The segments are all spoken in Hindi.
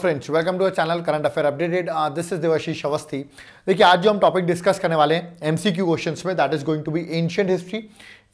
Friends welcome to our channel current affair updated this is Devashish Awasthi देखिए आज जो हम टॉपिक डिस्कस करने वाले हैं एमसीक्यू क्वेश्चंस में that is going to be ancient history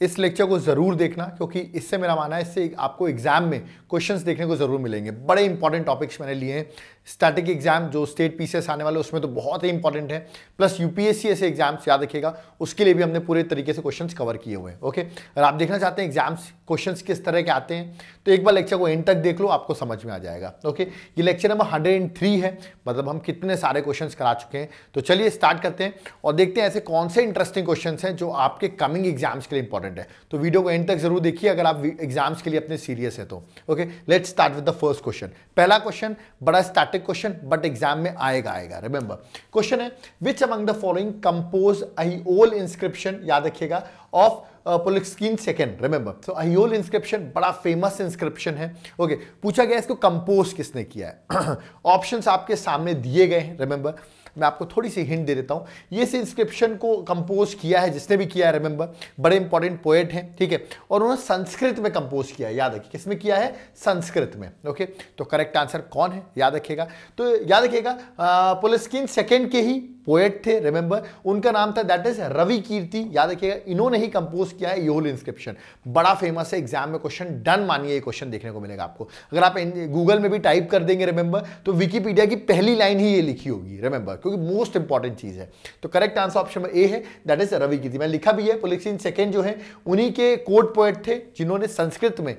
इस लेक्चर को जरूर देखना क्योंकि इससे मेरा मानना है इससे आपको एग्जाम में क्वेश्चंस देखने को जरूर मिलेंगे बड़े इंपॉर्टेंट टॉपिक्स मैंने लिए हैं स्टैटिक एग्जाम जो स्टेट पीसीएस आने वाले उसमें तो बहुत ही इंपॉर्टेंट है प्लस यूपीएससी ऐसे एग्जाम्स याद रखिएगा उसके लिए भी हमने पूरे तरीके से क्वेश्चंस कवर किए हुए हैं ओके अगर आप देखना चाहते हैं एग्जाम्स क्वेश्चंस किस तरह के आते हैं तो एक बार लेक्चर को एंड तक देख लो आपको समझ में आ जाएगा ओके ये लेक्चर नंबर हंड्रेड है मतलब हम कितने सारे क्वेश्चन करा चुके हैं तो चलिए स्टार्ट करते हैं और देखते हैं ऐसे कौन से इंटरेस्टिंग क्वेश्चन हैं जो आपके कमिंग एग्जाम्स के लिए इंपॉर्टेंट है तो वीडियो को एंड तक जरूर देखिए अगर आप एग्जाम्स के लिए अपने सीरियस है तो okay let start with the first question पहला क्वेश्चन बड़ा start static question but exam में आएगा आएगा रिमेंबर क्वेश्चन है which among the following compose Aihole inscription याद रखिएगा of Pulakeshin second remember so Aihole inscription बड़ा फेमस इंस्क्रिप्शन है ओके okay, पूछा गया इसको कंपोज किसने किया है ऑप्शन आपके सामने दिए गए हैं रिमेंबर मैं आपको थोड़ी सी हिंट दे देता हूँ ये इस इंस्क्रिप्शन को कंपोज किया है जिसने भी किया है रिमेंबर बड़े इंपॉर्टेंट पोएट हैं ठीक है और उन्होंने संस्कृत में कंपोज किया है याद रखिए किसमें किया है संस्कृत में ओके तो करेक्ट आंसर कौन है याद रखिएगा तो याद रखिएगा पुलिस सेकेंड के ही पोएट थे रिमेंबर उनका नाम था दैट इज रवि कीर्ति याद रखिएगा इन्होंने ही कंपोज किया है योल इंस्क्रिप्शन बड़ा फेमस है एग्जाम में क्वेश्चन डन मानिए ये क्वेश्चन देखने को मिलेगा आपको अगर आप गूगल में भी टाइप कर देंगे रिमेंबर तो विकीपीडिया की पहली लाइन ही ये लिखी होगी रिमेंबर क्योंकि मोस्ट इंपॉर्टेंट चीज है तो करेक्ट आंसर ऑप्शन ए है दैट इज रवि कीर्ति मैंने लिखा भी है पुलिसिन सेकेंड जो है उन्हीं के कोर्ट पोएट थे जिन्होंने संस्कृत में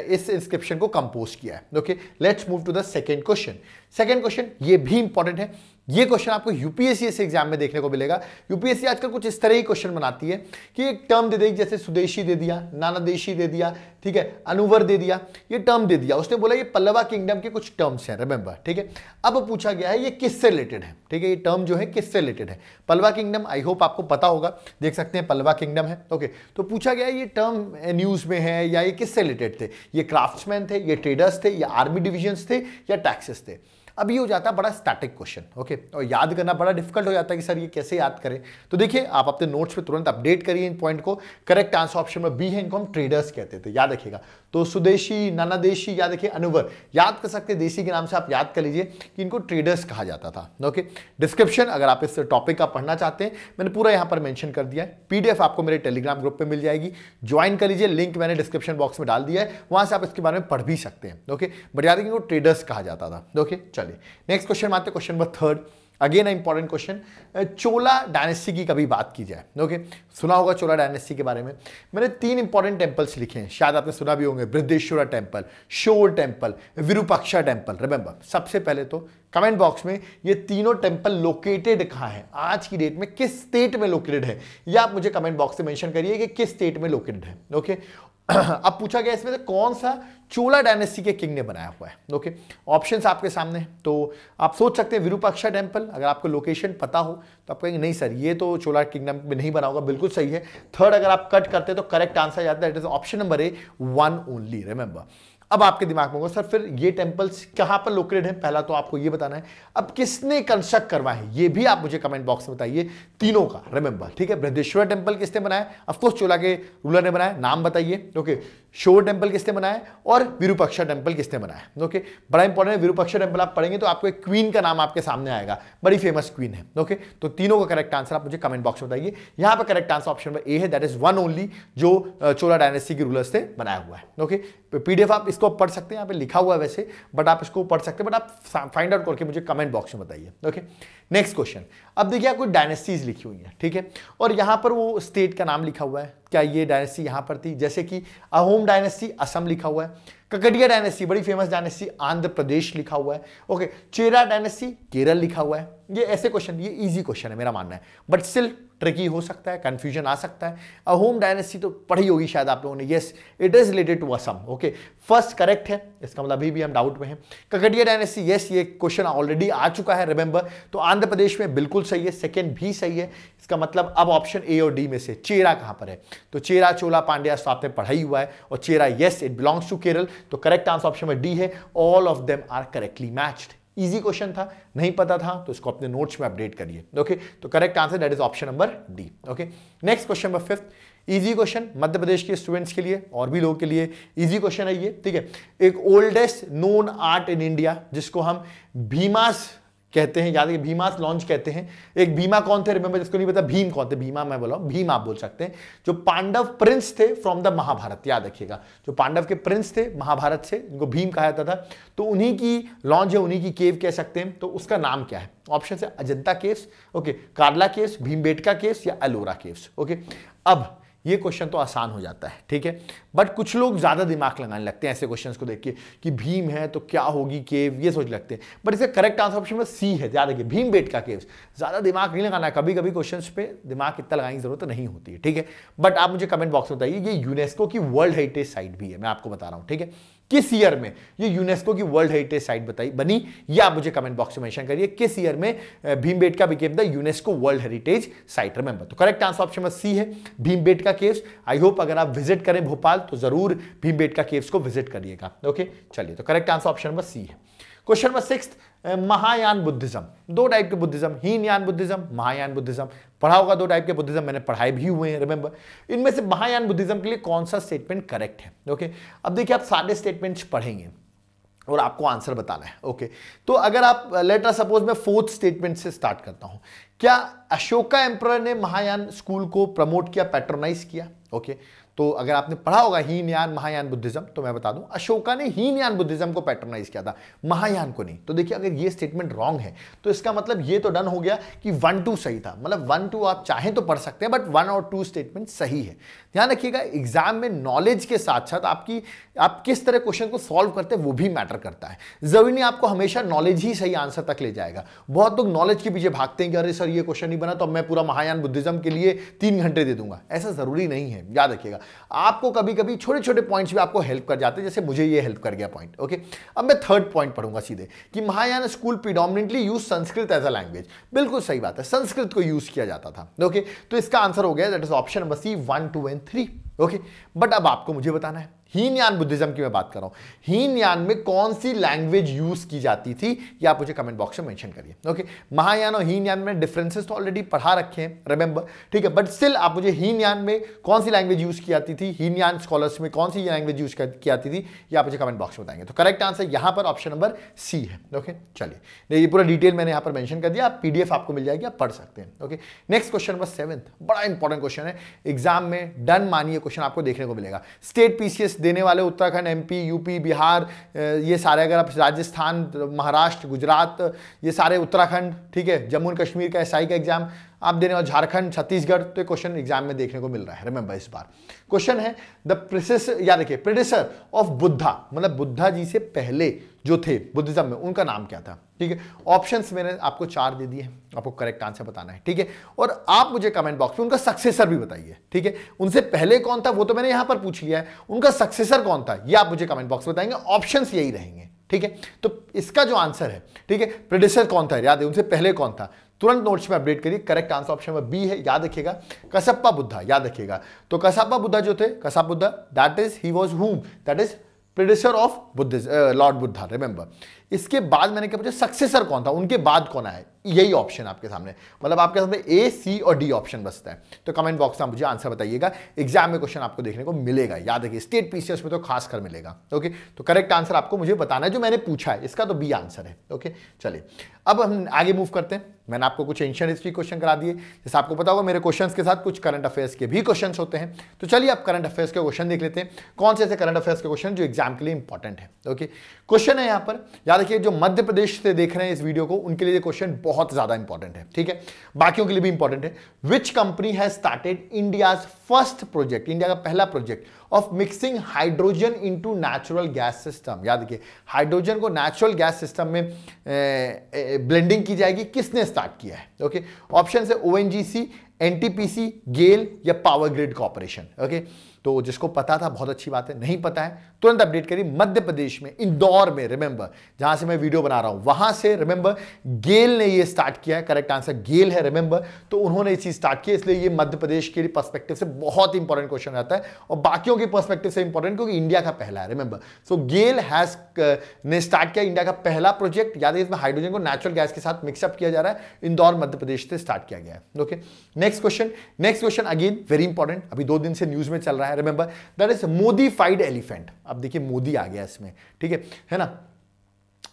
इस इंस्क्रिप्शन को कंपोज किया है okay let's move to the second question second question ये भी इंपॉर्टेंट है ये क्वेश्चन आपको यूपीएससी से एग्जाम में देखने को मिलेगा यूपीएससी आजकल कुछ इस तरह ही क्वेश्चन बनाती है कि एक टर्म दे देगी जैसे सुदेशी दे दिया नानादेशी दे दिया ठीक है अनुवर दे दिया ये टर्म दे दिया उसने बोला ये पल्लवा किंगडम के कुछ टर्म्स हैं रिमेंबर ठीक है अब पूछा गया है ये किससे रिलेटेड है ठीक है ये टर्म जो है किससे रिलेटेड है पलवा किंगडम आई होप आपको पता होगा देख सकते हैं पलवा किंगडम है ओके तो पूछा गया ये टर्म न्यूज़ में है या ये किससे रिलेटेड थे ये क्राफ्टमैन थे ये ट्रेडर्स थे या आर्मी डिविजन्स थे या टैक्सेस थे अब ये हो जाता है बड़ा स्टैटिक क्वेश्चन ओके और याद करना बड़ा डिफिकल्ट हो जाता है कि सर ये कैसे याद करें तो देखिए आप अपने नोट्स पर तुरंत अपडेट करिए इन पॉइंट को करेक्ट आंसर ऑप्शन में बी है इनको हम ट्रेडर्स कहते थे याद रखिएगा तो सुदेशी नानादेशी या देखिए अनुवर याद कर सकते देशी के नाम से आप याद कर लीजिए कि इनको ट्रेडर्स कहा जाता था ओके डिस्क्रिप्शन अगर आप इस टॉपिक का पढ़ना चाहते हैं मैंने पूरा यहाँ पर मैंशन कर दिया है पीडीएफ आपको मेरे टेलीग्राम ग्रुप पर मिल जाएगी ज्वाइन कर लीजिए लिंक मैंने डिस्क्रिप्शन बॉक्स में डाल दिया है वहाँ से आप इसके बारे में पढ़ भी सकते हैं ओके बट याद इनको ट्रेडर्स कहा जाता था ओके चलिए नेक्स्ट क्वेश्चन आते question number third again important question Chola dynasty की कभी बात की जाए ओके okay? सुना होगा चोला डायनेस्टी के बारे में मैंने तीन इंपॉर्टेंट टेम्पल्स लिखे हैं शायद आपने सुना भी होंगे Brihadeeswara temple shore temple Virupaksha temple remember सबसे पहले तो कमेंट बॉक्स में ये तीनों टेम्पल लोकेटेड कहाँ है आज की डेट में किस स्टेट में लोकेटेड है या आप मुझे कमेंट बॉक्स से मैंशन करिए कि किस स्टेट में लोकेटेड है ओके अब पूछा गया इसमें से कौन सा चोला डायनेस्टी के किंग ने बनाया हुआ है ओके ऑप्शंस आपके सामने तो आप सोच सकते हैं विरूपाक्षा टेम्पल अगर आपको लोकेशन पता हो तो आप कहेंगे नहीं सर ये तो चोला किंगडम में नहीं बना होगा बिल्कुल सही है थर्ड अगर आप कट करते हैं तो करेक्ट आंसर जाता है it is option number A one only remember अब आपके दिमाग में होगा सर फिर ये टेम्पल्स कहां पर लोकेटेड है पहला तो आपको ये बताना है अब किसने कंस्ट्रक्ट करवाए ये भी आप मुझे कमेंट बॉक्स में बताइए तीनों का रिमेंबर ठीक है बृहदेश्वर टेम्पल किसने बनाया अफकोर्स चोला के रूलर ने बनाया नाम बताइए ओके शोर टेम्पल किसने बनाया और विरूपक्षा टेम्पल किसने बनाया ओके बड़ा इंपॉर्टेंट है विरूपक्षा टेम्पल आप पढ़ेंगे तो आपको एक क्वीन का नाम आपके सामने आएगा बड़ी फेमस क्वीन है ओके तो तीनों का करेक्ट आंसर आप मुझे कमेंट बॉक्स में बताइए यहाँ पर correct answer option number A है दैट इज वन ओनली जो चोला डायनेस्टी के रूलर्स से बनाया हुआ है ओके पीडीएफ तो आप इसको पढ़ सकते हैं यहाँ पे लिखा हुआ है वैसे बट आप इसको पढ़ सकते हैं बट आप फाइंड आउट करके मुझे कमेंट बॉक्स में बताइए ओके नेक्स्ट क्वेश्चन अब देखिए आपको डायनेस्टीज लिखी हुई है ठीक है और यहाँ पर वो स्टेट का नाम लिखा हुआ है क्या ये डायनेस्टी यहां पर थी जैसे कि अहोम डायनेस्टी असम लिखा हुआ है ककटिया डायनेस्टी बड़ी फेमस डायनेस्टी आंध्र प्रदेश लिखा हुआ है ओके चेरा डायनेस्टी केरल लिखा हुआ है ये ऐसे क्वेश्चन ये इजी क्वेश्चन है मेरा मानना है बट स्टिल ट्रिकी हो सकता है कंफ्यूजन आ सकता है अहोम डायनेस्टी तो पढ़ी होगी शायद आप लोगों ने yes it is related to Assam okay first correct है इसका मतलब अभी भी हम डाउट में हैं ककटिया डायनेस्टी यस ये क्वेश्चन ऑलरेडी आ चुका है रिमेंबर तो आंध्र प्रदेश में बिल्कुल सही है सेकेंड भी सही है इसका मतलब अब ऑप्शन ए और डी में से चेरा कहाँ पर है तो चेरा चोला पांड्या तो आपने पढ़ा ही हुआ है और Chera yes it belongs to Kerala तो करेक्ट आंसर ऑप्शन में डी है all of them are correctly matched easy question था नहीं पता था तो इसको अपने नोट्स में अपडेट करिए ओके तो correct answer that is option number D okay next question number fifth easy question Madhya Pradesh के स्टूडेंट्स के लिए और भी लोगों के लिए इजी क्वेश्चन है ये ठीक है एक oldest known art in India जिसको हम भीमास कहते हैं याद है लॉन्च कहते हैं एक भीमा कौन थे रिमेंबर जिसको नहीं पता भीम कौन थे भीमा मैं बोला भीम आप बोल सकते हैं जो पांडव प्रिंस थे फ्रॉम द महाभारत याद रखिएगा जो पांडव के प्रिंस थे महाभारत से जिनको भीम कहा जाता था तो उन्हीं की लॉन्च है उन्हीं की केव कह सकते हैं तो उसका नाम क्या है ऑप्शन है Ajanta caves okay Karla caves Bhim caves या अलोरा केव्स ओके अब ये क्वेश्चन तो आसान हो जाता है ठीक है बट कुछ लोग ज़्यादा दिमाग लगाने लगते हैं ऐसे क्वेश्चन को देख के कि भीम है तो क्या होगी केव ये सोच लगते हैं बट इसका करेक्ट आंसर ऑप्शन में सी है ज्यादा कि भीम बेट का केव ज़्यादा दिमाग नहीं लगाना कभी कभी क्वेश्चन पे दिमाग इतना लगाने की जरूरत नहीं होती है ठीक है बट आप मुझे कमेंट बॉक्स में बताइए ये यूनेस्को की वर्ल्ड हेरिटेज साइट भी है मैं आपको बता रहा हूँ ठीक है किस ईयर में ये यूनेस्को की वर्ल्ड हेरिटेज साइट बताई बनी या आप मुझे कमेंट बॉक्स में मेंशन करिए किस ईयर में Bhimbetka became the UNESCO world heritage site remember तो correct answer option number C है का केव्स आई होप अगर आप विजिट करें भोपाल तो जरूर का केव्स को विजिट करिएगा ओके चलिए तो correct answer option number C है question number six Mahayana eh, Buddhism दो टाइप के Buddhism Hinayana Buddhism Mahayana Buddhism पढ़ा होगा दो टाइप के बुद्धिज्म मैंने पढ़ाए भी हुए हैं रिमेंबर इनमें से महायान बुद्धिज्म के लिए कौन सा स्टेटमेंट करेक्ट है ओके अब देखिए आप सारे स्टेटमेंट्स पढ़ेंगे और आपको आंसर बताना है ओके तो अगर आप लेटर सपोज मैं फोर्थ स्टेटमेंट से स्टार्ट करता हूं क्या अशोका एम्पर ने महायान स्कूल को प्रमोट किया पैट्रोनाइज किया ओके तो अगर आपने पढ़ा होगा यान महायान बुद्धिज्म तो मैं बता दूं अशोका ने यान बुद्धिज्म को पैटर्नाइज किया था महायान को नहीं तो देखिए अगर ये स्टेटमेंट रॉन्ग है तो इसका मतलब ये तो डन हो गया कि वन टू सही था मतलब वन टू आप चाहें तो पढ़ सकते हैं बट वन और टू स्टेटमेंट सही है ध्यान रखिएगा एग्जाम में नॉलेज के साथ साथ आपकी आप किस तरह क्वेश्चन को सॉल्व करते हैं वो भी मैटर करता है जरूरी आपको हमेशा नॉलेज ही सही आंसर तक ले जाएगा बहुत लोग नॉलेज के पीछे भागते हैं कि अरे सर ये क्वेश्चन नहीं बना तो मैं पूरा महायान बुद्धिज्म के लिए तीन घंटे दे दूंगा ऐसा जरूरी नहीं है याद रखिएगा आपको कभी कभी छोटे छोटे पॉइंट्स भी आपको हेल्प कर जाते हैं जैसे मुझे ये हेल्प कर गया पॉइंट ओके अब मैं थर्ड पॉइंट पढ़ूंगा सीधे कि Mahayana school predominantly use Sanskrit as a language बिल्कुल सही बात है संस्कृत को यूज किया जाता था ओके तो इसका आंसर हो गया that is option number C one two and three okay but अब आपको मुझे बताना है हीन यान बुद्धिज्म की मैं बात कर रहा हूं हीन यान में कौन सी लैंग्वेज यूज की जाती थी ये आप मुझे कमेंट बॉक्स में मेंशन करिए ओके महायान और हीन यान में डिफरेंसेस तो ऑलरेडी पढ़ा रखे हैं रिमेंबर ठीक है बट स्टिल आप मुझे हीन यान में कौन सी लैंग्वेज यूज की जाती थी हीन यान स्कॉलर्स में कौन सी लैंग्वेज यूज की जाती थी ये आप मुझे कमेंट बॉक्स में बताएंगे तो करेक्ट आंसर यहां पर ऑप्शन नंबर सी है ओके चलिए ये पूरा डिटेल मैंने यहां पर मैंशन कर दिया पीडीएफ आपको मिल जाएगी आप पढ़ सकते हैं okay next question number seventh बड़ा इंपॉर्टेंट क्वेश्चन है एग्जाम में डन मानिए क्वेश्चन आपको देखने को मिलेगा स्टेट पीसीएस देने वाले उत्तराखंड एमपी यूपी बिहार ये सारे अगर आप राजस्थान महाराष्ट्र गुजरात ये सारे उत्तराखंड ठीक है जम्मू एंड कश्मीर का एसआई का एग्जाम आप देने वाले झारखंड छत्तीसगढ़ तो क्वेश्चन एग्जाम में देखने को मिल रहा है रिमेंबर इस बार क्वेश्चन है द प्रिस या देखिए प्रेडिसर ऑफ बुद्धा मतलब बुद्धा जी से पहले जो थे बुद्धिज्म में उनका नाम क्या था ठीक है ऑप्शंस मैंने आपको चार दे दिए आपको करेक्ट आंसर बताना है ठीक है और आप मुझे कमेंट बॉक्स में उनका सक्सेसर भी बताइए ठीक है उनसे पहले कौन था वो तो मैंने यहां पर पूछ लिया है उनका सक्सेसर कौन था ये आप मुझे कमेंट बॉक्स में बताएंगे ऑप्शन यही रहेंगे ठीक है तो इसका जो आंसर है ठीक है प्रोड्यूसर कौन था याद है उनसे पहले कौन था तुरंत नोट्स में अपडेट करिए करेक्ट आंसर ऑप्शन में बी है याद रखिएगा कसप्पा बुद्धा याद रखिएगा तो कसप्पा बुद्धा जो थे Kassapa Buddha that is he was whom that is predecessor of Buddha lord Buddha remember इसके बाद मैंने क्या पूछा सक्सेसर कौन था उनके बाद कौन आया यही ऑप्शन आपके सामने मतलब आपके सामने ए सी और डी ऑप्शन बचता है तो कमेंट बॉक्स में मुझे आंसर बताइएगा एग्जाम में क्वेश्चन आपको देखने को मिलेगा याद रखिए स्टेट पीसीएस में तो खास कर मिलेगा ओके तो करेक्ट आंसर आपको मुझे बताना है जो मैंने पूछा है इसका तो बी आंसर है ओके चलिए अब हम आगे मूव करते हैं मैंने आपको कुछ एंशियन हिस्ट्री क्वेश्चन करा दिए जैसे आपको पता होगा मेरे क्वेश्चंस के साथ कुछ करंट अफेयर्स के भी क्वेश्चंस होते हैं तो चलिए आप करंट अफेयर्स के क्वेश्चन देख लेते हैं कौन से ऐसे करंट अफेयर्स के क्वेश्चन जो एग्जाम के लिए इंपॉर्टेंट है ओके क्वेश्चन है यहाँ पर याद रखिए जो मध्य प्रदेश से देख रहे हैं इस वीडियो को उनके लिए क्वेश्चन बहुत ज्यादा इंपॉर्टेंट है ठीक है बाकियों के लिए भी इंपॉर्टेंट है which company has started India's first project India का पहला project of mixing hydrogen into natural gas system याद रखिए हाइड्रोजन को नेचुरल गैस सिस्टम में ब्लेंडिंग की जाएगी किसने स्टार्ट किया है ओके ऑप्शन है ओ एनटीपीसी गेल या पावर ग्रिड कॉरपोरेशन ओके तो जिसको पता था बहुत अच्छी बात है नहीं पता है तुरंत अपडेट करिए मध्य प्रदेश में इंदौर में रिमेंबर जहां से मैं वीडियो बना रहा हूं वहां से रिमेंबर गेल ने ये स्टार्ट किया है करेक्ट आंसर गेल है रिमेंबर तो उन्होंने ये चीज स्टार्ट किया इसलिए ये मध्य प्रदेश के पर्सपेक्टिव से बहुत इंपॉर्टेंट क्वेश्चन रहता है और बाकियों के पर्सपेक्टिव से इंपॉर्टेंट क्योंकि इंडिया का पहला है remember so GAIL has uh, ने स्टार्ट किया इंडिया का पहला प्रोजेक्ट याद है इसमें हाइड्रोजन को नेचुरल गैस के साथ मिक्सअप किया जा रहा है इंदौर मध्य प्रदेश से स्टार्ट किया गया है okay next question next question again very important अभी दो दिन से न्यूज में चल रहा है remember that is modified elephant अब देखिए मोदी आ गया इसमें ठीक है है ना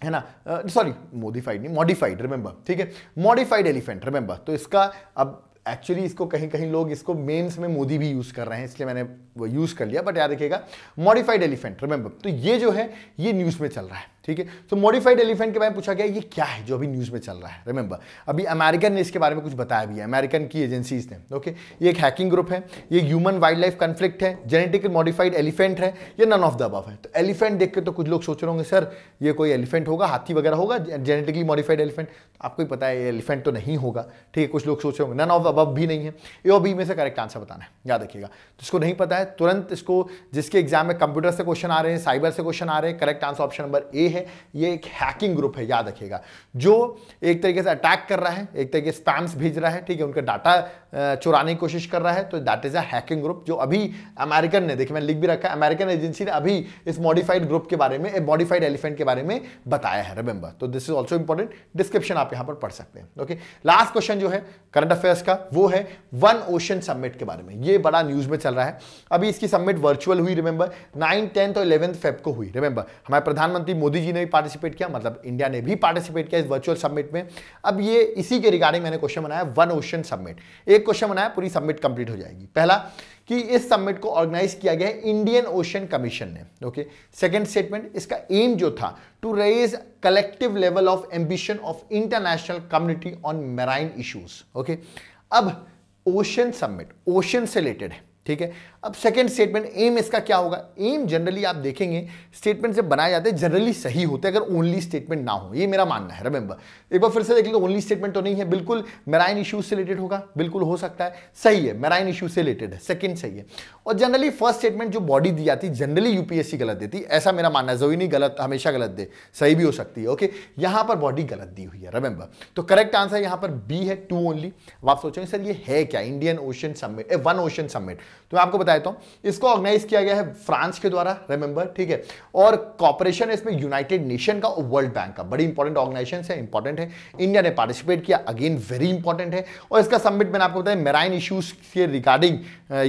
है ना सॉरी मोडिफाइड नहीं मॉडिफाइड रिमेंबर ठीक है मॉडिफाइड एलिफेंट रिमेंबर तो इसका अब एक्चुअली इसको कहीं कहीं लोग इसको मेंस में मोदी भी यूज़ कर रहे हैं इसलिए मैंने वो यूज़ कर लिया बट याद रखिएगा मॉडिफाइड एलिफेंट रिमेंबर तो ये जो है ये न्यूज़ में चल रहा है ठीक है तो मॉडिफाइड एलिफेंट के बारे में पूछा गया ये क्या है जो अभी न्यूज़ में चल रहा है रिमेंबर अभी अमेरिकन ने इसके बारे में कुछ बताया भी है अमेरिकन की एजेंसीज ने ओके ये एक हैकिंग ग्रुप है ये ह्यूमन वाइल्ड लाइफ कन्फ्लिक्ट है जेनेटिकल मॉडिफाइड एलिफेंट है ये नन ऑफ द अब है तो एलिफेंट देख के तो कुछ लोग सोच रहे होंगे सर ये कोई एलिफेंट होगा हाथी वगैरह होगा जेनेटिकली मॉडिफाइड एलिफेंट तो आपको ही पता है ये एलिफेंट तो नहीं होगा ठीक है कुछ लोग सोच रहे होंगे नन ऑफ अब भी नहीं है ये अभी में से करेक्ट आंसर बताना है याद रखिएगा तो इसको नहीं पता है तुरंत इसको जिसके एग्जाम में कंप्यूटर से क्वेश्चन आ रहे हैं साइबर से क्वेश्चन आ रहे हैं correct answer option number A है ये एक हैकिंग ग्रुप है याद रखिएगा जो एक तरीके से अटैक कर रहा है एक तरीके से स्पैम्स भेज रहा है ठीक है उनका डाटा चुराने की कोशिश कर रहा है तो that is a hacking group जो अभी अमेरिकन ने देखिए मैं लिख भी रखा है अमेरिकन एजेंसी ने अभी इस मॉडिफाइड ग्रुप के बारे में मॉडिफाइड एलिफेंट के बारे में बताया है रिमेंबर तो this is also important description आप यहां पर पढ़ सकते हैं ओके लास्ट क्वेश्चन जो है करंट अफेयर्स का वो है वन ओशन सबमिट के बारे में ये बड़ा न्यूज में चल रहा है अभी इसकी सबमिट वर्चुअल हुई रिमेंबर नाइन टेंथ और इलेवेंथ फेब को हुई रिमेंबर हमारे प्रधानमंत्री मोदी जी ने भी पार्टिसिपेट किया मतलब इंडिया ने भी पार्टिसिपेट किया इस वर्चुअल सबमिट में अब ये इसी के रिगार्डिंग मैंने क्वेश्चन बनाया वन ओशन सबमिट एक क्वेश्चन बनाया पूरी सबमिट कंप्लीट हो जाएगी पहला कि इस सबमिट को ऑर्गेनाइज किया गया है इंडियन ओशन कमीशन ने ओके सेकंड स्टेटमेंट इसका एम जो था to raise collective level of ambition of international community on marine issues okay अब ओशन सबमिट ओशन से रिलेटेड है ठीक है अब सेकंड स्टेटमेंट एम इसका क्या होगा एम जनरली आप देखेंगे स्टेटमेंट जब बनाए जाते हैं जनरली सही होते हैं अगर ओनली स्टेटमेंट ना हो ये मेरा मानना है रिमेंबर एक बार फिर से देख लो ओनली स्टेटमेंट तो नहीं है बिल्कुल मेराइन इशूज से रिलेटेड होगा बिल्कुल हो सकता है सही है मेराइन इशू से रिलेटेड है सेकेंड सही है और जनरली फर्स्ट स्टेटमेंट जो बॉडी दी जाती है जनरली यूपीएससी गलत देती ऐसा मेरा मानना है जो नहीं गलत हमेशा गलत दे सही भी हो सकती है ओके यहां पर बॉडी गलत दी हुई है रिमेंबर तो करेक्ट आंसर यहां पर बी है टू ओनली अब आप सोचेंगे सर ये है क्या Indian ocean summit one ocean summit तो मैं आपको बता देता हूं इसको ऑर्गेनाइज किया गया है फ्रांस के द्वारा रिमेंबर ठीक है और कॉपरेशन है इसमें यूनाइटेड नेशन का और वर्ल्ड बैंक का बड़ी इंपॉर्टेंट ऑर्गेनाइजेशन है इंपॉर्टेंट है इंडिया ने पार्टिसिपेट किया अगेन वेरी इंपॉर्टेंट है और इसका सबमिट मैंने आपको बताया मेराइन इशूज के रिगार्डिंग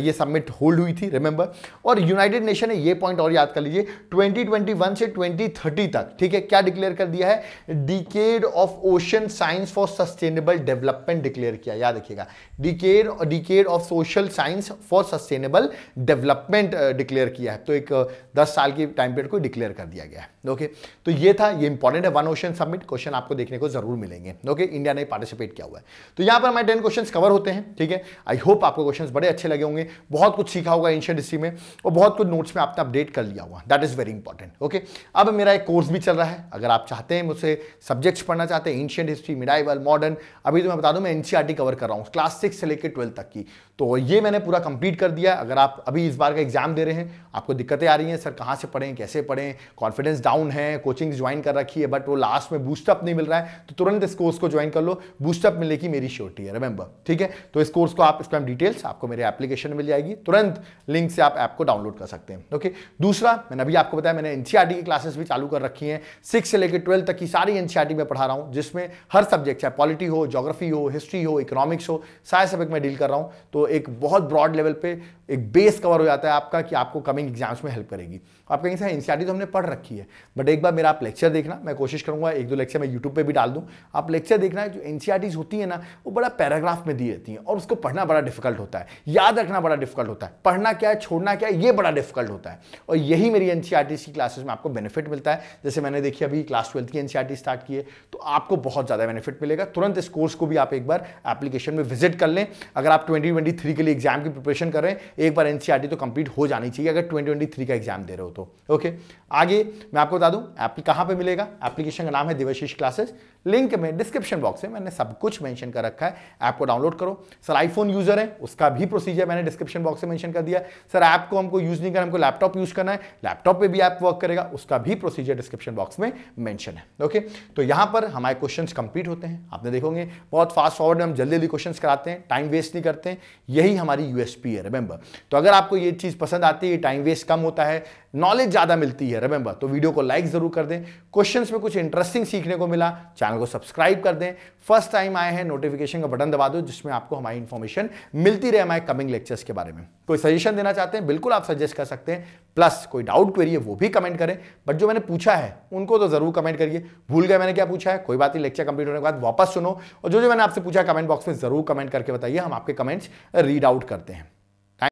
ये सबमिट होल्ड हुई थी रिमेंबर और यूनाइटेड नेशन ने ये पॉइंट और याद कर लीजिए 2021 से 2030 तक ठीक है क्या डिक्लेयर कर दिया है decade of ocean science for sustainable development declare किया याद रखिएगा decade decade of social science for sustain sustainable development declare किया है तो एक uh, दस साल की टाइम पीरियड को डिक्लेयर कर दिया गया है ओके तो ये था ये इंपॉर्टेंट है वन ओशन सबमिट क्वेश्चन आपको देखने को जरूर मिलेंगे ओके इंडिया ने पार्टिसिपेट किया हुआ है तो यहां पर हमारे टेन क्वेश्चन कवर होते हैं ठीक है आई होप आपको क्वेश्चन बड़े अच्छे लगे होंगे बहुत कुछ सीखा होगा एंशियंट हिस्ट्री में और बहुत कुछ नोट्स में आपने अपडेट कर लिया हुआ that is very important okay अब मेरा एक कोर्स भी चल रहा है अगर आप चाहते हैं मुझसे सब्जेक्ट्स पढ़ना चाहते हैं एंशियंट हिस्ट्री मिडाइवल मॉडर्न अभी तो मैं बता दूं मैं एनसीआरटी कवर e कर रहा हूं क्लास सिक्स से लेकर ट्वेल्थ तक की तो ये मैंने पूरा कंप्लीट कर दिया अगर आप अभी इस बार का एग्जाम दे रहे हैं आपको दिक्कतें आ रही हैं सर कहाँ से पढ़ें कैसे पढ़ें कॉन्फिडेंस डाउन है कोचिंग ज्वाइन कर रखी है बट वो लास्ट में बूस्टअप नहीं मिल रहा है तो तुरंत इस कोर्स को ज्वाइन कर लो बूस्टअप मिलने की मेरी श्योरिटी है रिमेंबर ठीक है तो इस कोर्स को आप टाइम डिटेल्स आपको मेरे एप्लीकेशन मिल जाएगी तुरंत लिंक से आप ऐप को डाउनलोड कर सकते हैं ओके दूसरा मैंने अभी आपको बताया मैंने एनसीआर e की क्लासेस भी चालू कर रखी है सिक्स से लेकर ट्वेल्थ तक की सारी एनसीआर e में पढ़ा रहा हूँ जिसमें हर सब्जेक्ट चाहे पॉलिटी हो जोग्राफी हो हिस्ट्री हो इकोनॉमिक्स हो सारे सब्जेक्ट में डील कर रहा हूँ तो एक बहुत ब्रॉड लेवल पर एक बेस कवर हो जाता है आपका कि आपको कमिंग एग्जाम्स में हेल्प करेगी आप कहीं से एनसीआरटी तो हमने पढ़ रखी है बट एक बार मेरा आप लेक्चर देखना मैं कोशिश करूंगा एक दो लेक्चर मैं यूट्यूब पे भी डाल दूं आप लेक्चर देखना जो एनसीआरटीज होती है ना वो बड़ा पैराग्राफ में दी रहती है और उसको पढ़ना बड़ा डिफिकल्ट होता है याद रखना बड़ा डिफिकल्ट होता है पढ़ना क्या है छोड़ना क्या है ये बड़ा डिफिकल्ट होता है और यही मेरी एनसीआरटी की क्लासेस में आपको बेनिफिट मिलता है जैसे मैंने देखिए अभी क्लास ट्वेल्थ की एनसीआरटी स्टार्ट की है तो आपको बहुत ज़्यादा बेनिफिट मिलेगा तुरंत इस कोर्स को भी आप एक बार एप्लीकेशन में विजिट कर लें अगर आप ट्वेंटी के लिए एग्जाम की प्रिपरेशन कर रहे हैं एक बार एनसीआरटी तो कंप्लीट हो जानी चाहिए अगर ट्वेंटी का एग्जाम दे रहे हो तो ओके आगे मैं आपको बता दूं ऐप कहां पे मिलेगा एप्लीकेशन का नाम है दिवशीष क्लासेस लिंक में डिस्क्रिप्शन बॉक्स में मैंने सब कुछ मेंशन कर रखा है ऐप को डाउनलोड करो सर आईफोन यूजर है उसका भी प्रोसीजर मैंने डिस्क्रिप्शन बॉक्स में मेंशन कर दिया सर ऐप को हमको यूज नहीं करना हमको लैपटॉप यूज करना है लैपटॉप पे भी ऐप वर्क करेगा उसका भी प्रोसीजर डिस्क्रिप्शन बॉक्स में मेंशन है ओके तो यहां पर हमारे क्वेश्चन कंप्लीट होते हैं आपने देखोगे बहुत फास्ट फॉरवर्ड हम जल्दी जल्दी क्वेश्चन कराते हैं टाइम वेस्ट नहीं करते यही हमारी यूएसपी है रिमेंबर तो अगर आपको ये चीज़ पसंद आती है टाइम वेस्ट कम होता है नॉलेज ज़्यादा मिलती है रिमेंबर तो वीडियो को लाइक ज़रूर कर दें क्वेश्चंस में कुछ इंटरेस्टिंग सीखने को मिला चैनल को सब्सक्राइब कर दें फर्स्ट टाइम आए हैं नोटिफिकेशन का बटन दबा दो जिसमें आपको हमारी इन्फॉर्मेशन मिलती रहे हमारे कमिंग लेक्चर्स के बारे में कोई सजेशन देना चाहते हैं बिल्कुल आप सजेस्ट कर सकते हैं प्लस कोई डाउट क्वेरी है वो भी कमेंट करें बट जो मैंने पूछा है उनको तो ज़रूर कमेंट करिए भूल गए मैंने क्या पूछा है कोई बात नहीं लेक्चर कंप्लीट होने के बाद वापस सुनो और जो जो मैंने आपसे पूछा कमेंट बॉक्स में ज़रूर कमेंट करके बताइए हम आपके कमेंट्स रीड आउट करते हैं